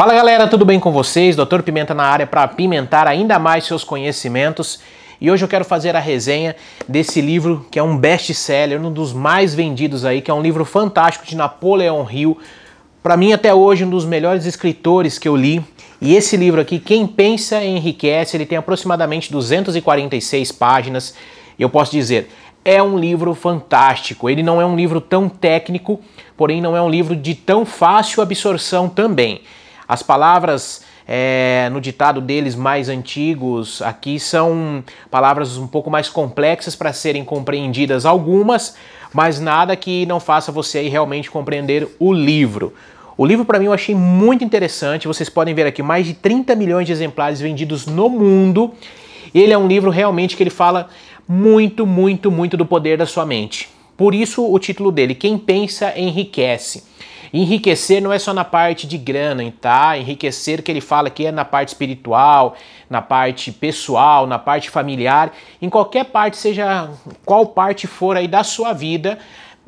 Fala galera, tudo bem com vocês? Doutor Pimenta na área para pimentar ainda mais seus conhecimentos. E hoje eu quero fazer a resenha desse livro que é um best-seller, um dos mais vendidos aí, que é um livro fantástico de Napoleão Hill. Para mim até hoje um dos melhores escritores que eu li. E esse livro aqui, Quem Pensa Enriquece, ele tem aproximadamente 246 páginas. Eu posso dizer, é um livro fantástico. Ele não é um livro tão técnico, porém não é um livro de tão fácil absorção também. As palavras é, no ditado deles mais antigos aqui são palavras um pouco mais complexas para serem compreendidas algumas, mas nada que não faça você aí realmente compreender o livro. O livro para mim eu achei muito interessante. Vocês podem ver aqui mais de 30 milhões de exemplares vendidos no mundo. Ele é um livro realmente que ele fala muito, muito, muito do poder da sua mente. Por isso o título dele, Quem Pensa Enriquece. Enriquecer não é só na parte de grana, tá? Enriquecer que ele fala que é na parte espiritual, na parte pessoal, na parte familiar, em qualquer parte, seja qual parte for aí da sua vida,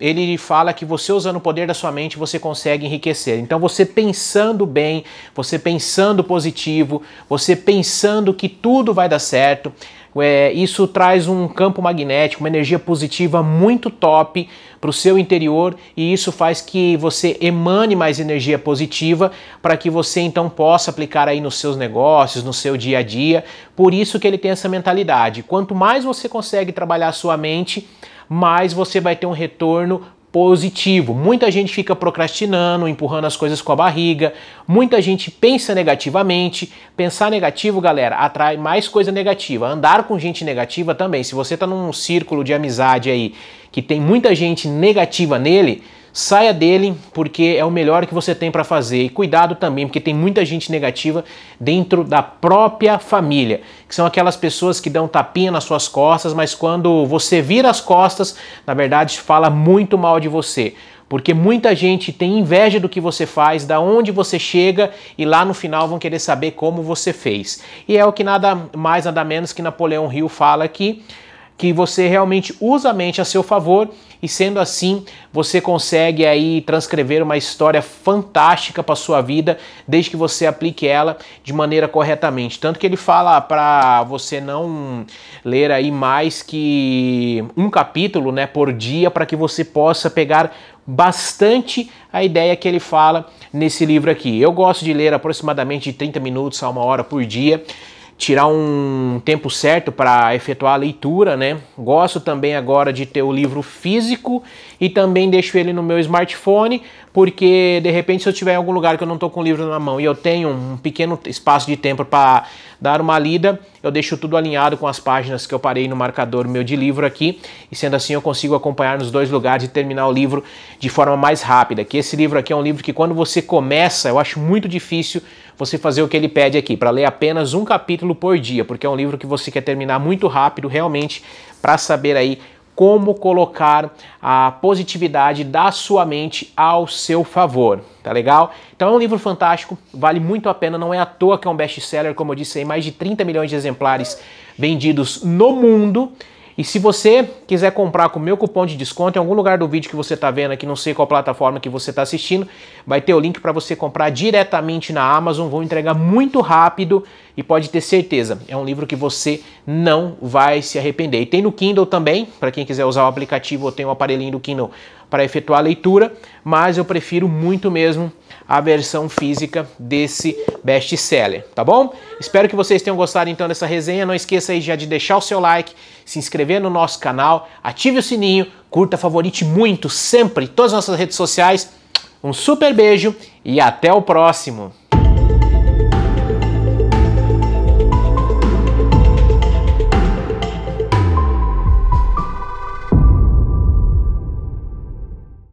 ele fala que você usando o poder da sua mente você consegue enriquecer. Então você pensando bem, você pensando positivo, você pensando que tudo vai dar certo, é, isso traz um campo magnético, uma energia positiva muito top para o seu interior e isso faz que você emane mais energia positiva para que você então possa aplicar aí nos seus negócios, no seu dia a dia. Por isso que ele tem essa mentalidade. Quanto mais você consegue trabalhar a sua mente, mais você vai ter um retorno positivo. Muita gente fica procrastinando, empurrando as coisas com a barriga. Muita gente pensa negativamente. Pensar negativo, galera, atrai mais coisa negativa. Andar com gente negativa também. Se você está num círculo de amizade aí que tem muita gente negativa nele, Saia dele porque é o melhor que você tem para fazer. E cuidado também, porque tem muita gente negativa dentro da própria família, que são aquelas pessoas que dão tapinha nas suas costas, mas quando você vira as costas, na verdade fala muito mal de você porque muita gente tem inveja do que você faz, da onde você chega e lá no final vão querer saber como você fez. E é o que nada mais nada menos que Napoleão Hill fala aqui que você realmente usa a mente a seu favor e sendo assim você consegue aí transcrever uma história fantástica para sua vida desde que você aplique ela de maneira corretamente tanto que ele fala para você não ler aí mais que um capítulo né por dia para que você possa pegar bastante a ideia que ele fala nesse livro aqui eu gosto de ler aproximadamente de 30 minutos a uma hora por dia tirar um tempo certo para efetuar a leitura, né? Gosto também agora de ter o livro físico e também deixo ele no meu smartphone, porque de repente se eu estiver em algum lugar que eu não estou com o livro na mão e eu tenho um pequeno espaço de tempo para dar uma lida, eu deixo tudo alinhado com as páginas que eu parei no marcador meu de livro aqui, e sendo assim eu consigo acompanhar nos dois lugares e terminar o livro de forma mais rápida. Que esse livro aqui é um livro que quando você começa, eu acho muito difícil você fazer o que ele pede aqui, para ler apenas um capítulo por dia, porque é um livro que você quer terminar muito rápido, realmente, para saber aí como colocar a positividade da sua mente ao seu favor, tá legal? Então é um livro fantástico, vale muito a pena, não é à toa que é um best-seller, como eu disse, aí mais de 30 milhões de exemplares vendidos no mundo e se você quiser comprar com o meu cupom de desconto, em algum lugar do vídeo que você está vendo aqui, não sei qual plataforma que você está assistindo, vai ter o link para você comprar diretamente na Amazon. Vou entregar muito rápido e pode ter certeza, é um livro que você não vai se arrepender. E tem no Kindle também, para quem quiser usar o aplicativo, ou tem um aparelhinho do Kindle para efetuar a leitura, mas eu prefiro muito mesmo a versão física desse best-seller, tá bom? Espero que vocês tenham gostado então dessa resenha. Não esqueça aí já de deixar o seu like se inscrever no nosso canal, ative o sininho, curta, favorite muito, sempre, todas as nossas redes sociais. Um super beijo e até o próximo!